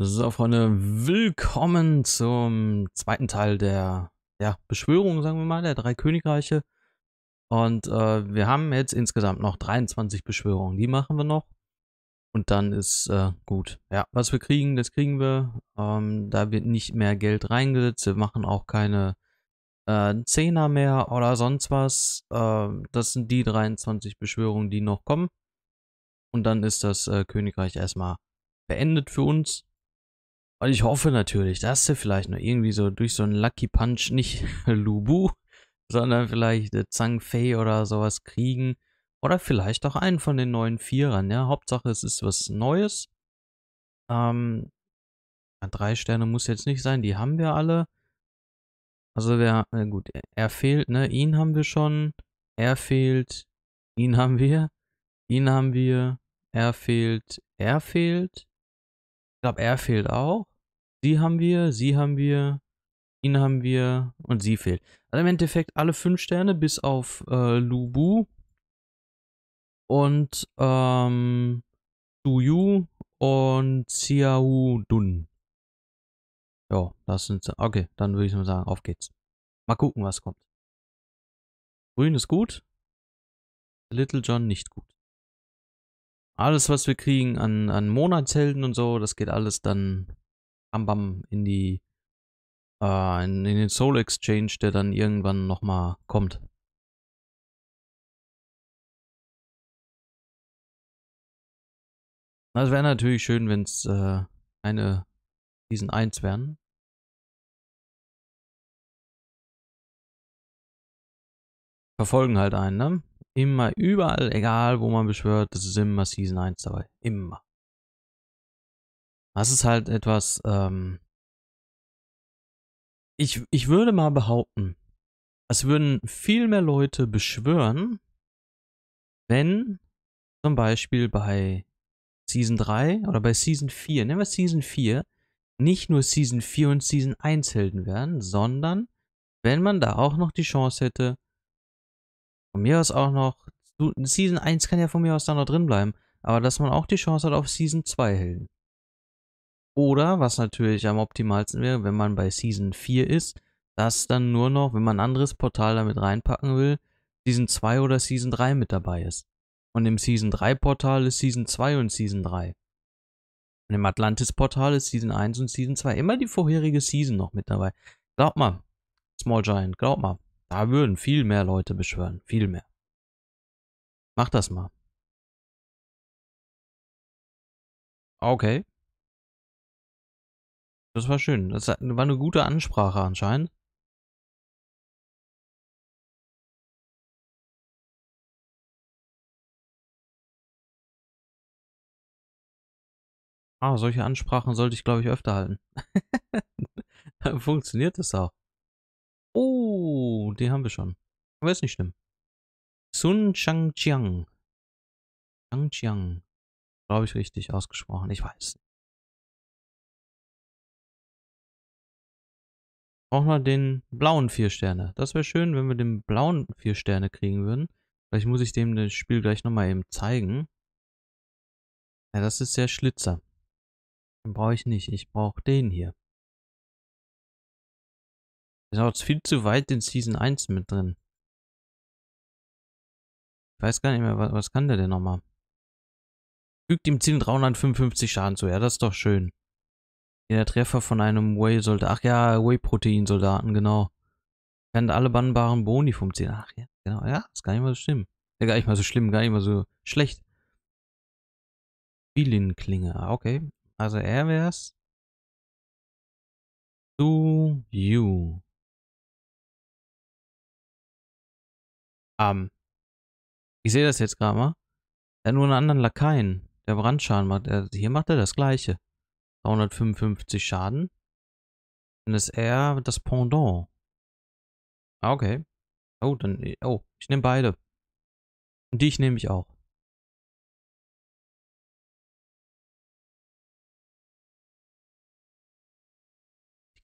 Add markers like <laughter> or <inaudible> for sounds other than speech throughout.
So, Freunde, willkommen zum zweiten Teil der ja, Beschwörung, sagen wir mal, der drei Königreiche. Und äh, wir haben jetzt insgesamt noch 23 Beschwörungen. Die machen wir noch. Und dann ist äh, gut. Ja, was wir kriegen, das kriegen wir. Ähm, da wird nicht mehr Geld reingesetzt. Wir machen auch keine äh, Zehner mehr oder sonst was. Äh, das sind die 23 Beschwörungen, die noch kommen. Und dann ist das äh, Königreich erstmal beendet für uns. Und ich hoffe natürlich, dass sie vielleicht noch irgendwie so durch so einen Lucky Punch nicht <laughs> Lubu, sondern vielleicht äh, Zhang Fei oder sowas kriegen. Oder vielleicht auch einen von den neuen Vierern. Ja? Hauptsache, es ist was Neues. Ähm, drei Sterne muss jetzt nicht sein, die haben wir alle. Also wer, äh gut, er fehlt, ne? Ihn haben wir schon. Er fehlt. Ihn haben wir. Ihn haben wir. Er fehlt. Er fehlt. Ich glaube, er fehlt auch. Sie haben wir, sie haben wir, ihn haben wir und sie fehlt. Also im Endeffekt alle fünf Sterne bis auf äh, Lubu und ähm, Suyu und Xiao Dun. Ja, das sind Okay, dann würde ich mal sagen, auf geht's. Mal gucken, was kommt. Grün ist gut. Little John nicht gut. Alles, was wir kriegen an, an Monatshelden und so, das geht alles dann bam bam in die äh, in, in, den Soul Exchange, der dann irgendwann nochmal kommt. Das wäre natürlich schön, wenn es äh, eine diesen 1 wären. Verfolgen halt einen, ne? Immer, überall, egal wo man beschwört, das ist immer Season 1 dabei. Immer. Das ist halt etwas, ähm ich, ich würde mal behaupten, es würden viel mehr Leute beschwören, wenn zum Beispiel bei Season 3 oder bei Season 4, nehmen wir Season 4, nicht nur Season 4 und Season 1 Helden wären, sondern wenn man da auch noch die Chance hätte, von mir aus auch noch. Season 1 kann ja von mir aus da noch drin bleiben. Aber dass man auch die Chance hat auf Season 2 Helden. Oder, was natürlich am optimalsten wäre, wenn man bei Season 4 ist, dass dann nur noch, wenn man ein anderes Portal damit reinpacken will, Season 2 oder Season 3 mit dabei ist. Und im Season 3 Portal ist Season 2 und Season 3. Und im Atlantis Portal ist Season 1 und Season 2. Immer die vorherige Season noch mit dabei. Glaub mal, Small Giant, glaub mal. Da würden viel mehr Leute beschwören. Viel mehr. Mach das mal. Okay. Das war schön. Das war eine gute Ansprache anscheinend. Ah, solche Ansprachen sollte ich, glaube ich, öfter halten. Dann <laughs> funktioniert das auch. Oh, den haben wir schon. Aber ist nicht schlimm. Sun Changjiang. Changjiang. Glaube ich richtig ausgesprochen. Ich weiß. Brauchen wir den blauen vier Sterne. Das wäre schön, wenn wir den blauen vier Sterne kriegen würden. Vielleicht muss ich dem das Spiel gleich nochmal eben zeigen. Ja, das ist der Schlitzer. Den brauche ich nicht. Ich brauche den hier. Ist auch viel zu weit in Season 1 mit drin. Ich weiß gar nicht mehr, was, was kann der denn nochmal? Fügt ihm Ziel 355 Schaden zu. Ja, das ist doch schön. Jeder Treffer von einem whey soldaten Ach ja, Whey-Protein-Soldaten, genau. Kann alle bannbaren Boni vom Ziel. Ach ja, genau. Ja, ist gar nicht mal so schlimm. Ja, gar nicht mal so schlimm, gar nicht mal so schlecht. Filin-Klinge, ah, Okay. Also er wär's. Ähm, ich sehe das jetzt gerade mal. Er hat nur einen anderen Lakaien. Der Brandschaden macht. Er, hier macht er das gleiche. 355 Schaden. Dann ist er das Pendant. Ah, okay. Oh, dann. Oh, ich nehme beide. Und die ich nehme ich auch.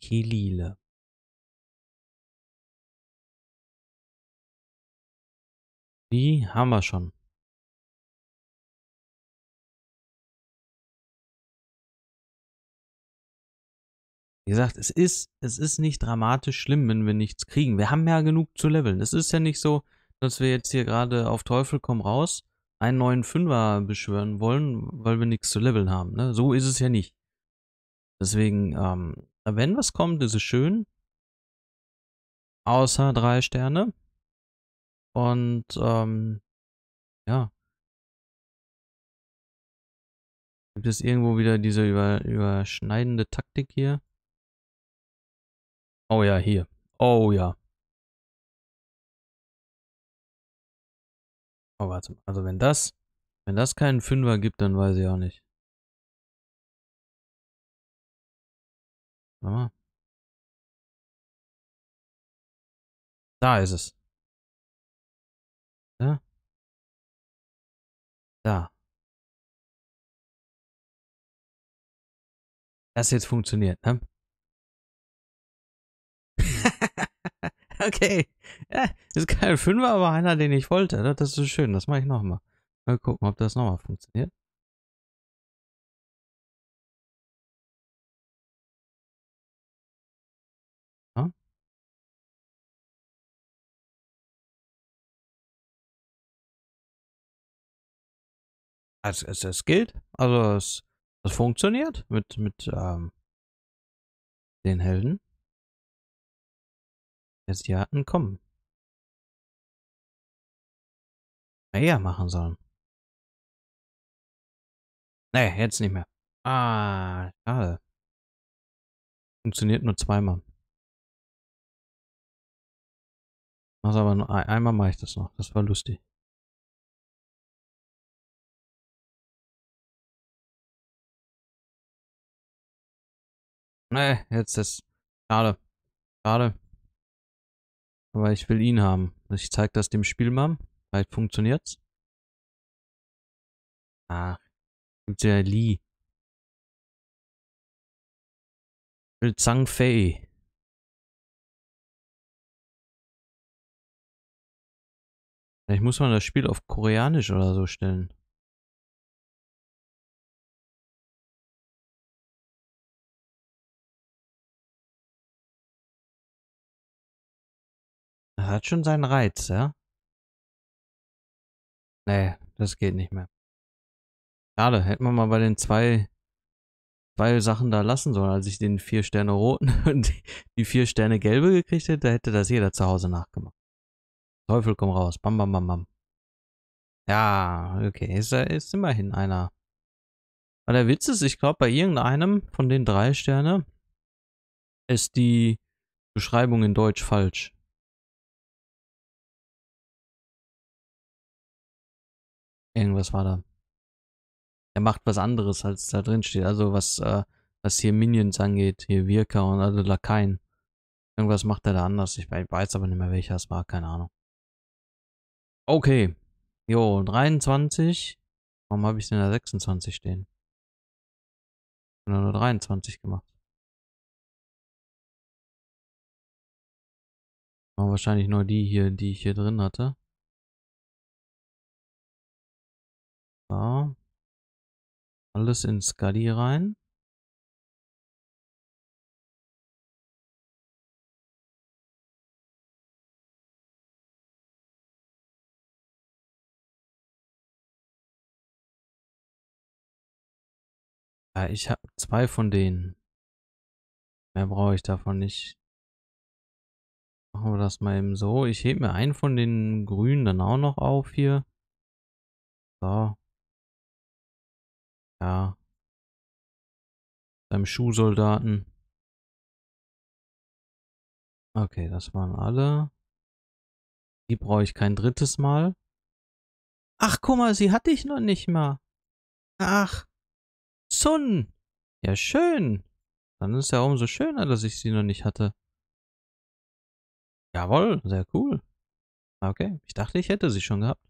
Kilile. Die haben wir schon. Wie gesagt, es ist, es ist nicht dramatisch schlimm, wenn wir nichts kriegen. Wir haben ja genug zu leveln. Es ist ja nicht so, dass wir jetzt hier gerade auf Teufel komm raus einen neuen Fünfer beschwören wollen, weil wir nichts zu leveln haben. Ne? So ist es ja nicht. Deswegen, ähm, wenn was kommt, ist es schön. Außer drei Sterne. Und ähm, ja. Gibt es irgendwo wieder diese über, überschneidende Taktik hier? Oh ja, hier. Oh ja. Oh, warte mal. Also wenn das, wenn das keinen Fünfer gibt, dann weiß ich auch nicht. Warte mal. Da ist es. Ne? Da. Das jetzt funktioniert, ne? <laughs> okay. Ja, ist kein Fünfer, aber einer, den ich wollte. Ne? Das ist schön. Das mache ich nochmal. Mal gucken, ob das nochmal funktioniert. Es, es, es gilt. Also es, es funktioniert mit, mit ähm, den Helden. Asiaten kommen. Eher machen sollen. Nee, jetzt nicht mehr. Ah, schade. Funktioniert nur zweimal. Also aber nur ein, einmal mache ich das noch. Das war lustig. Ne, jetzt ist. Schade. Schade. Aber ich will ihn haben. Ich zeig das dem Spielmann. Vielleicht funktioniert's. Ach. Gibt's ja Lee. Ich will Zhang Fei. Vielleicht muss man das Spiel auf Koreanisch oder so stellen. hat schon seinen Reiz, ja? Nee, das geht nicht mehr. Schade, hätten wir mal bei den zwei, zwei Sachen da lassen sollen. Als ich den vier Sterne roten <laughs> und die vier Sterne gelbe gekriegt hätte, da hätte das jeder zu Hause nachgemacht. Teufel komm raus. Bam, bam, bam, bam. Ja, okay. Ist, ist immerhin einer. Aber der Witz ist, ich glaube, bei irgendeinem von den drei Sterne ist die Beschreibung in Deutsch falsch. Irgendwas war da. Er macht was anderes, als da drin steht. Also was, äh, was hier Minions angeht, hier Wirker und alle also Lakaien. Irgendwas macht er da anders. Ich weiß aber nicht mehr, welcher es war. Keine Ahnung. Okay. Jo, 23. Warum habe ich denn da 26 stehen? Ich habe nur 23 gemacht. War wahrscheinlich nur die hier, die ich hier drin hatte. So. Alles in Skadi rein. Ja, ich habe zwei von denen. Mehr brauche ich davon nicht. Machen wir das mal eben so. Ich hebe mir einen von den grünen dann auch noch auf hier. So. Ja. Beim Schuhsoldaten. Okay, das waren alle. Die brauche ich kein drittes Mal. Ach, guck mal, sie hatte ich noch nicht mal. Ach, Sun. Ja, schön. Dann ist ja umso schöner, dass ich sie noch nicht hatte. Jawohl, sehr cool. Okay, ich dachte, ich hätte sie schon gehabt.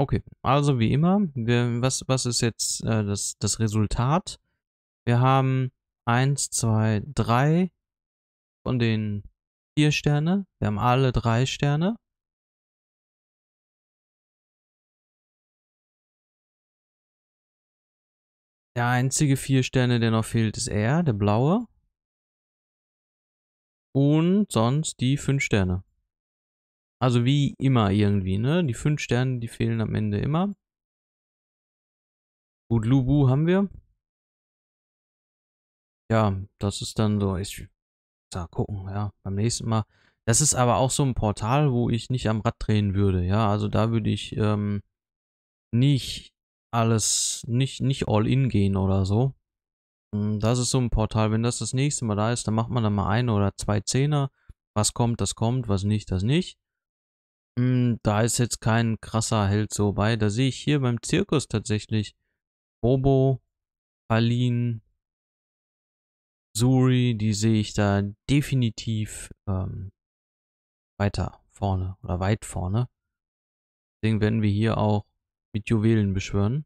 Okay, also wie immer, wir, was, was ist jetzt äh, das, das Resultat? Wir haben 1, 2, 3 von den 4 Sterne. Wir haben alle 3 Sterne. Der einzige 4 Sterne, der noch fehlt, ist er, der blaue. Und sonst die 5 Sterne. Also wie immer irgendwie, ne? Die fünf Sterne, die fehlen am Ende immer. Gut, Lubu haben wir. Ja, das ist dann so. Ich da gucken, ja. Beim nächsten Mal. Das ist aber auch so ein Portal, wo ich nicht am Rad drehen würde, ja. Also da würde ich ähm, nicht alles, nicht, nicht all in gehen oder so. Hm, das ist so ein Portal. Wenn das das nächste Mal da ist, dann macht man dann mal ein oder zwei Zehner. Was kommt, das kommt, was nicht, das nicht. Hm, da ist jetzt kein krasser Held so bei. Da sehe ich hier beim Zirkus tatsächlich Bobo, Aline, Suri, die sehe ich da definitiv ähm, weiter vorne oder weit vorne. Deswegen werden wir hier auch mit Juwelen beschwören.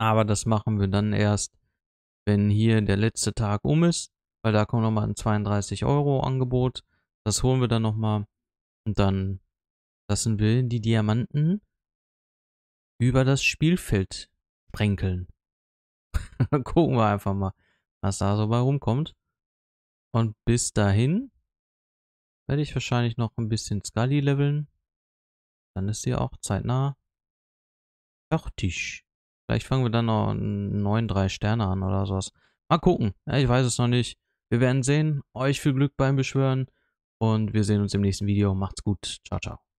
Aber das machen wir dann erst, wenn hier der letzte Tag um ist, weil da kommt nochmal ein 32 Euro Angebot. Das holen wir dann nochmal. Und dann lassen wir die Diamanten über das Spielfeld sprenkeln. <laughs> Gucken wir einfach mal, was da so bei rumkommt. Und bis dahin werde ich wahrscheinlich noch ein bisschen Scully leveln. Dann ist sie auch zeitnah fertig. Vielleicht fangen wir dann noch einen neuen 3 Sterne an oder sowas. Mal gucken. Ich weiß es noch nicht. Wir werden sehen. Euch viel Glück beim Beschwören. Und wir sehen uns im nächsten Video. Macht's gut. Ciao, ciao.